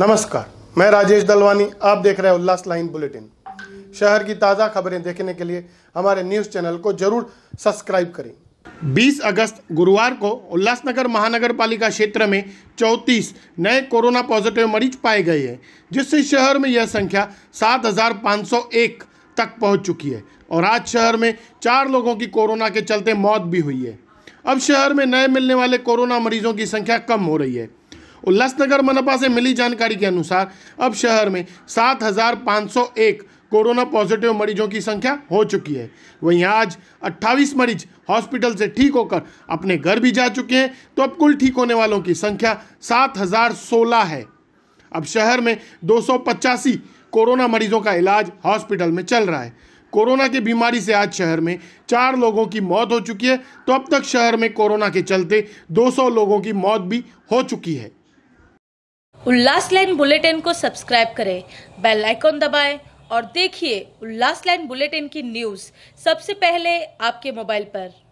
नमस्कार मैं राजेश दलवानी आप देख रहे हैं उल्लास लाइन बुलेटिन शहर की ताज़ा खबरें देखने के लिए हमारे न्यूज़ चैनल को जरूर सब्सक्राइब करें 20 अगस्त गुरुवार को उल्लासनगर महानगर पालिका क्षेत्र में 34 नए कोरोना पॉजिटिव मरीज पाए गए हैं जिससे शहर में यह संख्या 7,501 तक पहुंच चुकी है और आज शहर में चार लोगों की कोरोना के चलते मौत भी हुई है अब शहर में नए मिलने वाले कोरोना मरीजों की संख्या कम हो रही है उल्लासनगर मनपा से मिली जानकारी के अनुसार अब शहर में 7,501 कोरोना पॉजिटिव मरीजों की संख्या हो चुकी है वहीं आज 28 मरीज हॉस्पिटल से ठीक होकर अपने घर भी जा चुके हैं तो अब कुल ठीक होने वालों की संख्या 7,016 है अब शहर में दो कोरोना मरीजों का इलाज हॉस्पिटल में चल रहा है कोरोना की बीमारी से आज शहर में चार लोगों की मौत हो चुकी है तो अब तक शहर में कोरोना के चलते 200 लोगों की मौत भी हो चुकी है उल्लास लाइन बुलेटिन को सब्सक्राइब करें बेल आइकॉन दबाएं और देखिए उल्लास लाइन बुलेटिन की न्यूज़ सबसे पहले आपके मोबाइल पर